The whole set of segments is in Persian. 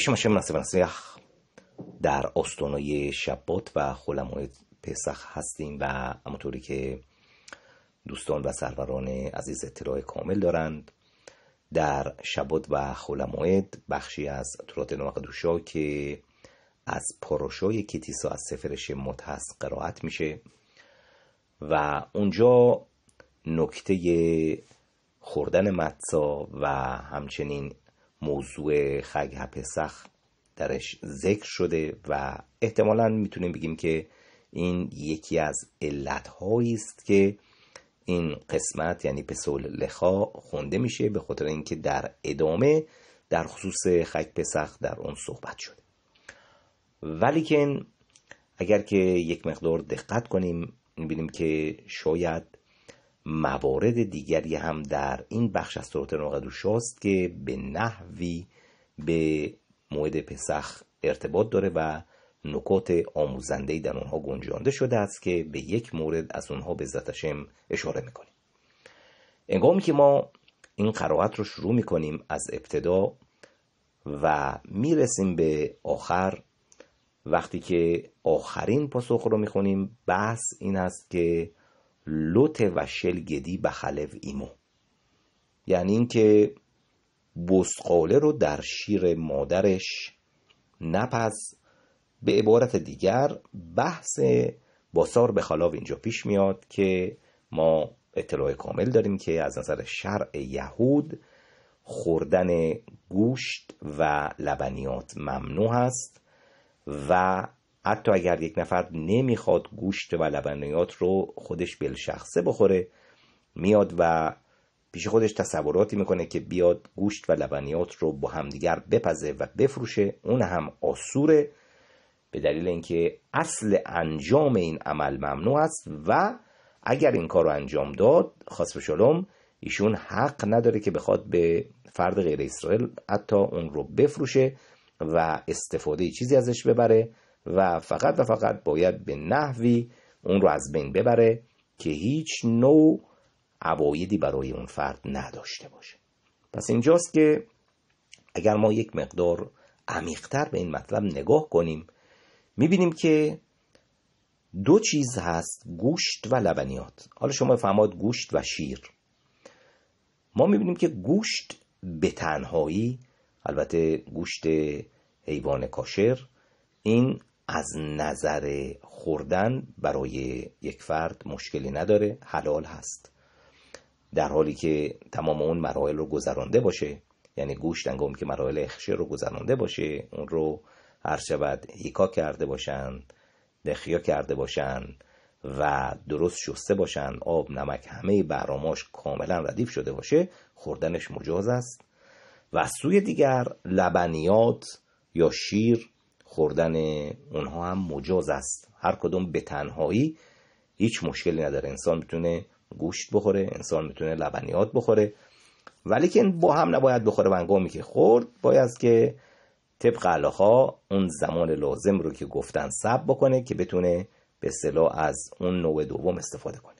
شما شما نصیب در آستانه شبات و خلمای پسخ هستیم و همونطوری که دوستان و سروران عزیز اطلاع کامل دارند در شبات و خولماید بخشی از تورات دوشا که از پاروشای کتیسا از سفرش متحس قرائت میشه و اونجا نکته خوردن متسا و همچنین موضوع خگ پسخ درش ذکر شده و احتمالا میتونیم بگیم که این یکی از علت هایی است که این قسمت یعنی پسول لخا خونده میشه به خاطر اینکه در ادامه در خصوص خک پسخ در اون صحبت شده ولیکن اگر که یک مقدار دقت کنیم میبینیم که شاید موارد دیگری هم در این بخش از تورات است که به نحوی به موعد پسخ ارتباط داره و نکات آموزنده در اونها گنجانده شده است که به یک مورد از اونها به زتشم اشاره میکنیم انگامی که ما این قرائت رو شروع میکنیم از ابتدا و میرسیم به آخر وقتی که آخرین پاسخ رو میخونیم بحث این است که لوت و گدی به ایمو یعنی اینکه بسقاله رو در شیر مادرش نپس به عبارت دیگر بحث باسار به خلاف اینجا پیش میاد که ما اطلاع کامل داریم که از نظر شرع یهود خوردن گوشت و لبنیات ممنوع است و حتی اگر یک نفر نمیخواد گوشت و لبنیات رو خودش شخصه بخوره میاد و پیش خودش تصوراتی میکنه که بیاد گوشت و لبنیات رو با همدیگر بپزه و بفروشه اون هم آسوره به دلیل اینکه اصل انجام این عمل ممنوع است و اگر این کار رو انجام داد خاص شلوم ایشون حق نداره که بخواد به فرد غیر اسرائیل حتی اون رو بفروشه و استفاده چیزی ازش ببره و فقط و فقط باید به نحوی اون رو از بین ببره که هیچ نوع عوایدی برای اون فرد نداشته باشه پس اینجاست که اگر ما یک مقدار عمیقتر به این مطلب نگاه کنیم میبینیم که دو چیز هست گوشت و لبنیات حالا شما فهماد گوشت و شیر ما میبینیم که گوشت به تنهایی البته گوشت حیوان کاشر این از نظر خوردن برای یک فرد مشکلی نداره حلال هست در حالی که تمام اون مراحل رو گذرانده باشه یعنی گوشت انگام که مراحل اخشه رو گذرانده باشه اون رو هر شود هیکا کرده باشن دخیا کرده باشن و درست شسته باشن آب نمک همه براماش کاملا ردیف شده باشه خوردنش مجاز است و از سوی دیگر لبنیات یا شیر خوردن اونها هم مجاز است هر کدوم به تنهایی هیچ مشکلی نداره انسان میتونه گوشت بخوره انسان میتونه لبنیات بخوره ولی که با هم نباید بخوره و که خورد باید که طبق علاها اون زمان لازم رو که گفتن سب بکنه که بتونه به سلا از اون نوع دوم استفاده کنه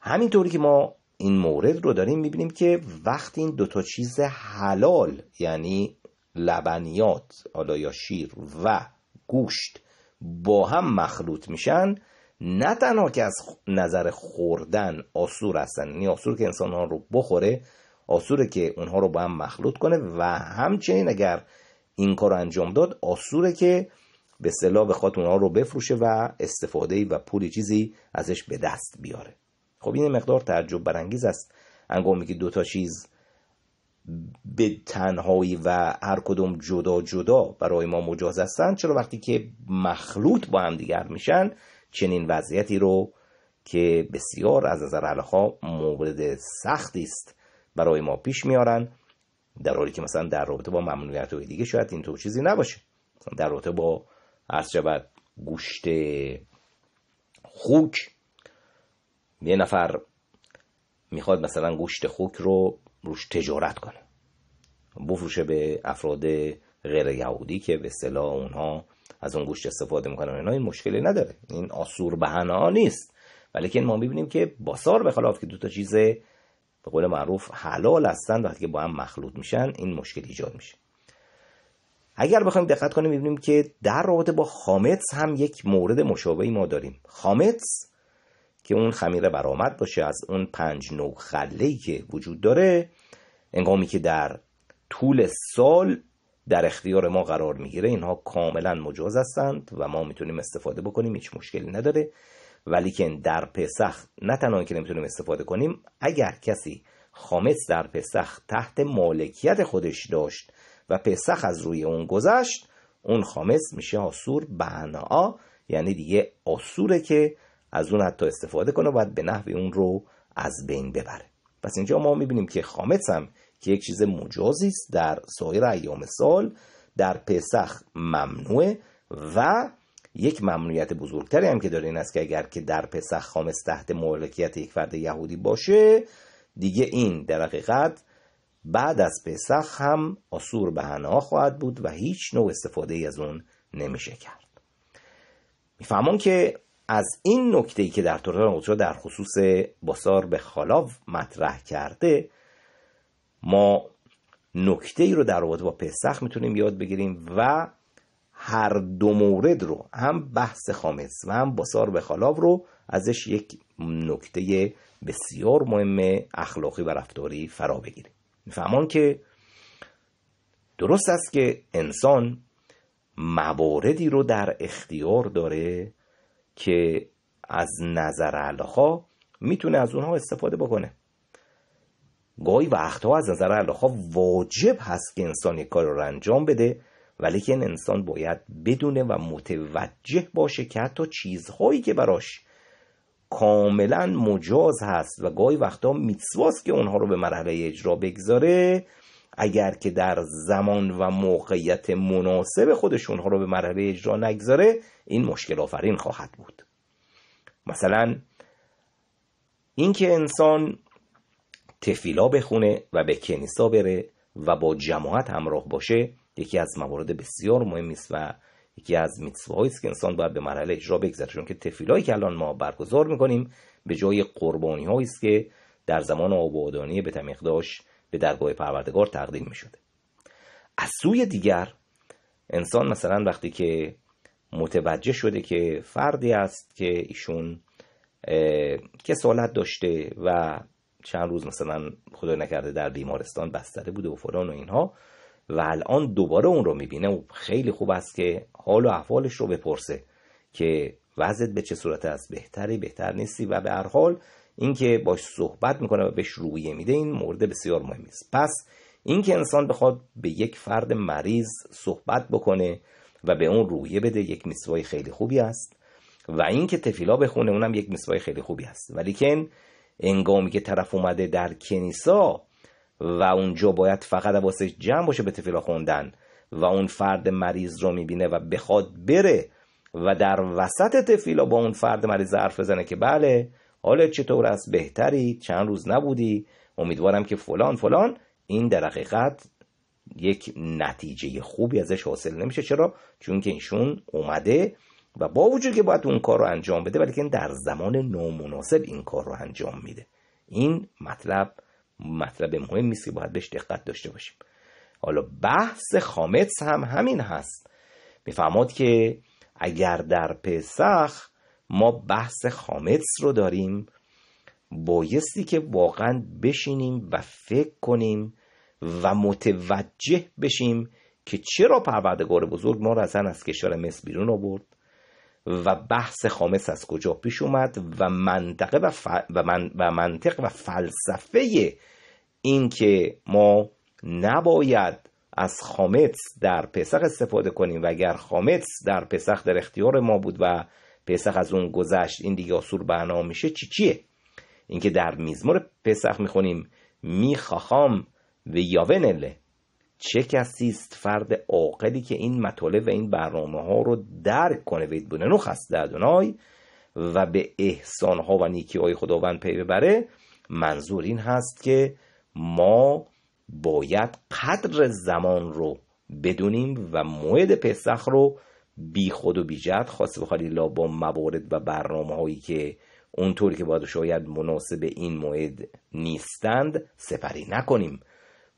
همینطوری که ما این مورد رو داریم میبینیم که وقتی این دوتا چیز حلال یعنی لبنیات حالا یا شیر و گوشت با هم مخلوط میشن نه تنها که از نظر خوردن آسور هستن یعنی آسور که انسان ها رو بخوره آسوره که اونها رو با هم مخلوط کنه و همچنین اگر این کار رو انجام داد آسوره که به صلاح بخواد اونها رو بفروشه و استفاده و پولی چیزی ازش به دست بیاره خب این مقدار تعجب برانگیز است انگامی که دوتا چیز به تنهایی و هر کدوم جدا جدا برای ما مجاز هستند چرا وقتی که مخلوط با هم دیگر میشن چنین وضعیتی رو که بسیار از نظر علاقا مورد سختی است برای ما پیش میارن در حالی که مثلا در رابطه با ممنوعیت های دیگه شاید این اینطور چیزی نباشه در رابطه با عرض شود گوشت خوک یه نفر میخواد مثلا گوشت خوک رو روش تجارت کنه بفروشه به افراد غیر یهودی که به اصطلاح اونها از اون گوشت استفاده میکنن اینا این مشکلی نداره این آسور بهنا نیست ولیکن ما میبینیم که باسار به خلاف که دو تا چیز به قول معروف حلال هستن وقتی که با هم مخلوط میشن این مشکل ایجاد میشه اگر بخوایم دقت کنیم میبینیم که در رابطه با خامتس هم یک مورد مشابهی ما داریم خامتس که اون خمیره برآمد باشه از اون پنج نوع خله که وجود داره انگامی که در طول سال در اختیار ما قرار میگیره اینها کاملا مجاز هستند و ما میتونیم استفاده بکنیم هیچ مشکلی نداره ولی که در پسخ نه تنها که نمیتونیم استفاده کنیم اگر کسی خامس در پسخ تحت مالکیت خودش داشت و پسخ از روی اون گذشت اون خامس میشه آسور بنا یعنی دیگه آسوره که از اون حتی استفاده کنه و باید به نحوی اون رو از بین ببره پس اینجا ما میبینیم که خامس هم که یک چیز مجازی است در سایر ایام سال در پسخ ممنوع و یک ممنوعیت بزرگتری هم که داره این است که اگر که در پسخ خامس تحت مالکیت یک فرد یهودی باشه دیگه این در حقیقت بعد از پسخ هم آسور به هنها خواهد بود و هیچ نوع استفاده ای از اون نمیشه کرد میفهمون که از این نکته ای که در تورات در خصوص باسار به خلاف مطرح کرده ما نکته ای رو در رابطه با پسخ میتونیم یاد بگیریم و هر دو مورد رو هم بحث خامس و هم باسار به خالاو رو ازش یک نکته بسیار مهم اخلاقی و رفتاری فرا بگیریم میفهمان که درست است که انسان مواردی رو در اختیار داره که از نظر علاخا میتونه از اونها استفاده بکنه گاهی وقتها از نظر علاخا واجب هست که انسان یک کار رو انجام بده ولی که انسان باید بدونه و متوجه باشه که حتی چیزهایی که براش کاملا مجاز هست و گاهی وقتها میتسواست که اونها رو به مرحله اجرا بگذاره اگر که در زمان و موقعیت مناسب خودشون رو به مرحله اجرا نگذاره این مشکل آفرین خواهد بود مثلا اینکه انسان تفیلا بخونه و به کنیسا بره و با جماعت همراه باشه یکی از موارد بسیار مهمی است و یکی از میتسوهایی است که انسان باید به مرحله اجرا بگذاره چون که تفیلایی که الان ما برگزار میکنیم به جای قربانی است که در زمان آبادانی به داشت. به درگاه پروردگار تقدیم می شده از سوی دیگر انسان مثلا وقتی که متوجه شده که فردی است که ایشون که سالت داشته و چند روز مثلا خدا نکرده در بیمارستان بستره بوده و فلان و اینها و الان دوباره اون رو میبینه و خیلی خوب است که حال و احوالش رو بپرسه که وضعت به چه صورت است بهتری بهتر نیستی و به هر حال اینکه باش صحبت میکنه و بهش رویه میده این مورد بسیار مهمی است پس اینکه انسان بخواد به یک فرد مریض صحبت بکنه و به اون رویه بده یک میسوای خیلی خوبی است و اینکه تفیلا بخونه اونم یک میسوای خیلی خوبی است ولیکن انگامی که طرف اومده در کنیسا و اونجا باید فقط واسه جمع باشه به تفیلا خوندن و اون فرد مریض رو میبینه و بخواد بره و در وسط تفیلا با اون فرد مریض حرف بزنه که بله حالت چطور است بهتری چند روز نبودی امیدوارم که فلان فلان این در حقیقت یک نتیجه خوبی ازش حاصل نمیشه چرا چون که ایشون اومده و با وجود که باید اون کار رو انجام بده ولی در زمان نامناسب این کار رو انجام میده این مطلب مطلب مهمی است که باید بهش دقت داشته باشیم حالا بحث خامتس هم همین هست میفهماد که اگر در پسخ ما بحث خامتس رو داریم بایستی که واقعا بشینیم و فکر کنیم و متوجه بشیم که چرا پروردگار بزرگ ما را اصلا از کشور مصر بیرون آورد و بحث خامس از کجا پیش اومد و منطقه و, و, من... و منطق و فلسفه این که ما نباید از خامس در پسخ استفاده کنیم و اگر خامس در پسخ در اختیار ما بود و پسخ از اون گذشت این دیگه آسور بنا میشه چی چیه اینکه در میزمور پسخ میخونیم میخاخام و یاوه نله چه کسی است فرد عاقلی که این مطالب و این برنامه ها رو درک کنه وید بونه نو خسته و به احسان ها و نیکی های خداوند پی ببره منظور این هست که ما باید قدر زمان رو بدونیم و موعد پسخ رو بی خود و بی جد خواسته بخواد لا با موارد و برنامه هایی که اونطور که باید شاید مناسب این موعد نیستند سپری نکنیم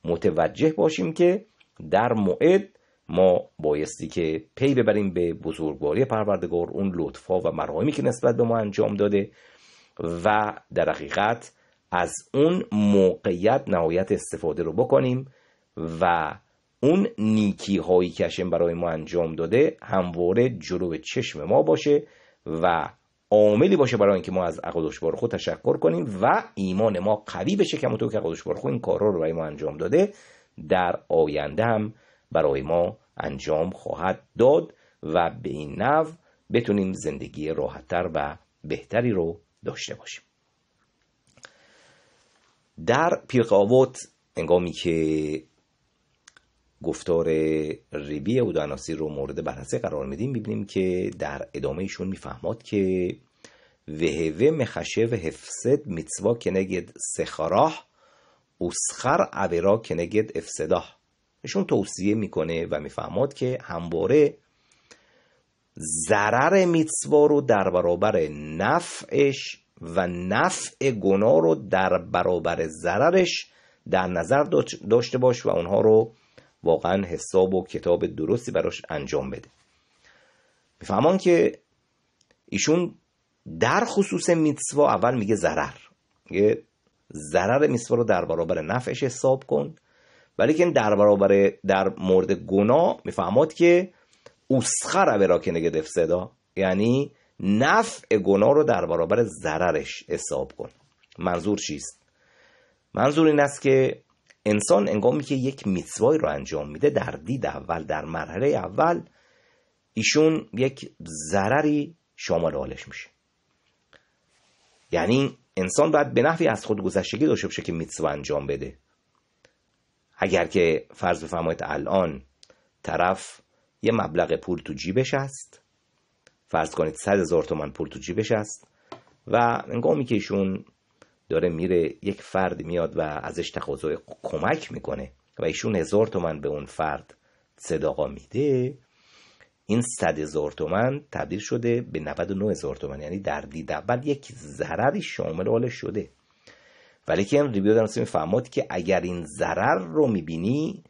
متوجه باشیم که در موعد ما بایستی که پی ببریم به بزرگواری پروردگار اون لطفا و مراهمی که نسبت به ما انجام داده و در حقیقت از اون موقعیت نهایت استفاده رو بکنیم و اون نیکی هایی که هشم برای ما انجام داده همواره جلو چشم ما باشه و عاملی باشه برای اینکه ما از اقدشبار خود تشکر کنیم و ایمان ما قوی بشه که همونطور که اقدشبار خود این کارا رو برای ما انجام داده در آینده هم برای ما انجام خواهد داد و به این نو بتونیم زندگی راحتتر و بهتری رو داشته باشیم در پیرقاوت انگامی که گفتار ریبی اوداناسی رو مورد بررسی قرار میدیم میبینیم که در ادامه ایشون میفهماد که وهوه مخشه و هفسد میتسوا کنگد سخراه اسخر عبرا کنگد افسداه ایشون توصیه میکنه و میفهماد که همواره ضرر میتسوا رو در برابر نفعش و نفع گناه رو در برابر ضررش در نظر داشته باش و اونها رو واقعا حساب و کتاب درستی براش انجام بده میفهمان که ایشون در خصوص میتسوا اول میگه ضرر یه ضرر میتسوا رو در برابر نفعش حساب کن ولی که در برابر در مورد گناه میفهمد که اوسخر را که نگه صدا یعنی نفع گناه رو در برابر ضررش حساب کن منظور چیست منظور این است که انسان انگامی که یک میتوای رو انجام میده در دید اول در مرحله اول ایشون یک ضرری شامل حالش میشه یعنی انسان باید به نحوی از خود گذشتگی داشته باشه که میتسوا انجام بده اگر که فرض بفرمایید الان طرف یه مبلغ پول تو جیبش است فرض کنید صد هزار تومن پول تو جیبش است و انگامی که ایشون داره میره یک فرد میاد و ازش تقاضای کمک میکنه و ایشون هزار تومن به اون فرد صداقا میده این صد هزار تومن تبدیل شده به 99 هزار تومن یعنی در دید اول یک ضرری شامل حالش شده ولی که این ریبیو در که اگر این ضرر رو میبینی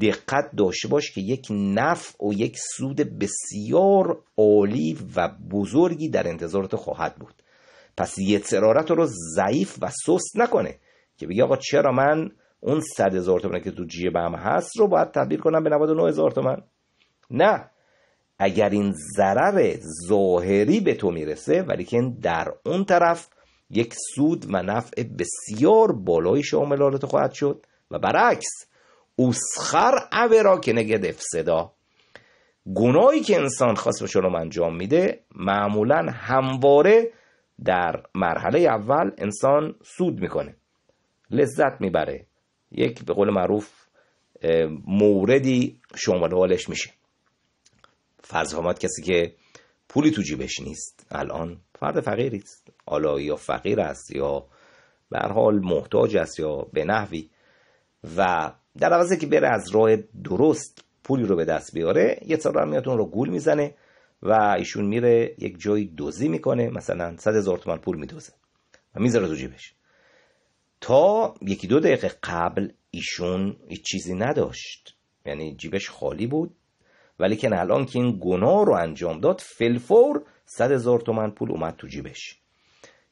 دقت داشته باش که یک نفع و یک سود بسیار عالی و بزرگی در انتظارت خواهد بود پس یه سرارت رو ضعیف و سست نکنه که بگه آقا چرا من اون صد هزار تومن که تو جیبم هست رو باید تبدیل کنم به 99 هزار تومن نه اگر این ضرر ظاهری به تو میرسه ولی که در اون طرف یک سود و نفع بسیار بالایی شامل حالت خواهد شد و برعکس اوسخر اورا که نگد افسدا گناهی که انسان خاص به شلوم انجام میده معمولا همواره در مرحله اول انسان سود میکنه لذت میبره یک به قول معروف موردی شمالوالش میشه فرض کسی که پولی تو جیبش نیست الان فرد فقیری است حالا یا فقیر است یا به حال محتاج است یا به نحوی و در عوضه که بره از راه درست پولی رو به دست بیاره یه سال میاد اون رو گول میزنه و ایشون میره یک جایی دوزی میکنه مثلا صد هزار تومن پول میدوزه و میذاره تو جیبش تا یکی دو دقیقه قبل ایشون هیچ چیزی نداشت یعنی جیبش خالی بود ولی که الان که این گناه رو انجام داد فلفور صد هزار تومن پول اومد تو جیبش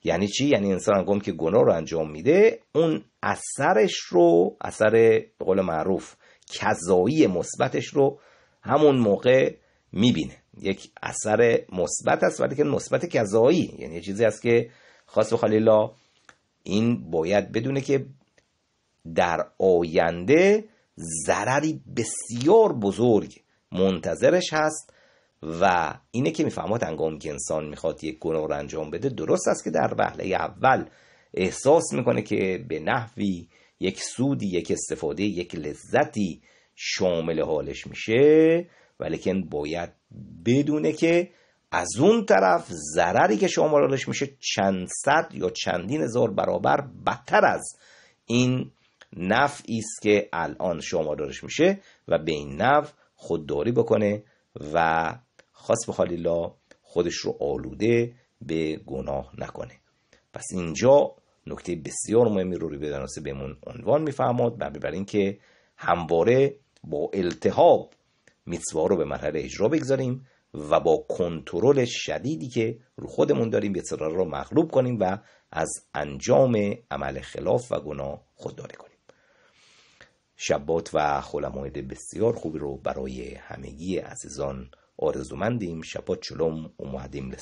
یعنی چی یعنی انسان گم که گناه رو انجام میده اون اثرش رو اثر به قول معروف کذایی مثبتش رو همون موقع میبینه یک اثر مثبت است ولی که مثبت کذایی یعنی چیزی است که خاص و خالی این باید بدونه که در آینده ضرری بسیار بزرگ منتظرش هست و اینه که میفهمات انگام که انسان میخواد یک گناه رو انجام بده درست است که در وهله اول احساس میکنه که به نحوی یک سودی یک استفاده یک لذتی شامل حالش میشه ولیکن باید بدونه که از اون طرف ضرری که شما مالالش میشه چند صد یا چندین هزار برابر بدتر از این نفعی است که الان شما دارش میشه و به این نفع خودداری بکنه و خاص به خالیلا خودش رو آلوده به گناه نکنه پس اینجا نکته بسیار مهمی رو به بدناسه بهمون عنوان میفهماد و ببرین که همواره با التهاب میتسوا رو به مرحله اجرا بگذاریم و با کنترل شدیدی که رو خودمون داریم بتسرار رو مغلوب کنیم و از انجام عمل خلاف و گناه خودداری کنیم شبات و خلمایده بسیار خوبی رو برای همگی عزیزان آرزومندیم شبات چلوم و معدیم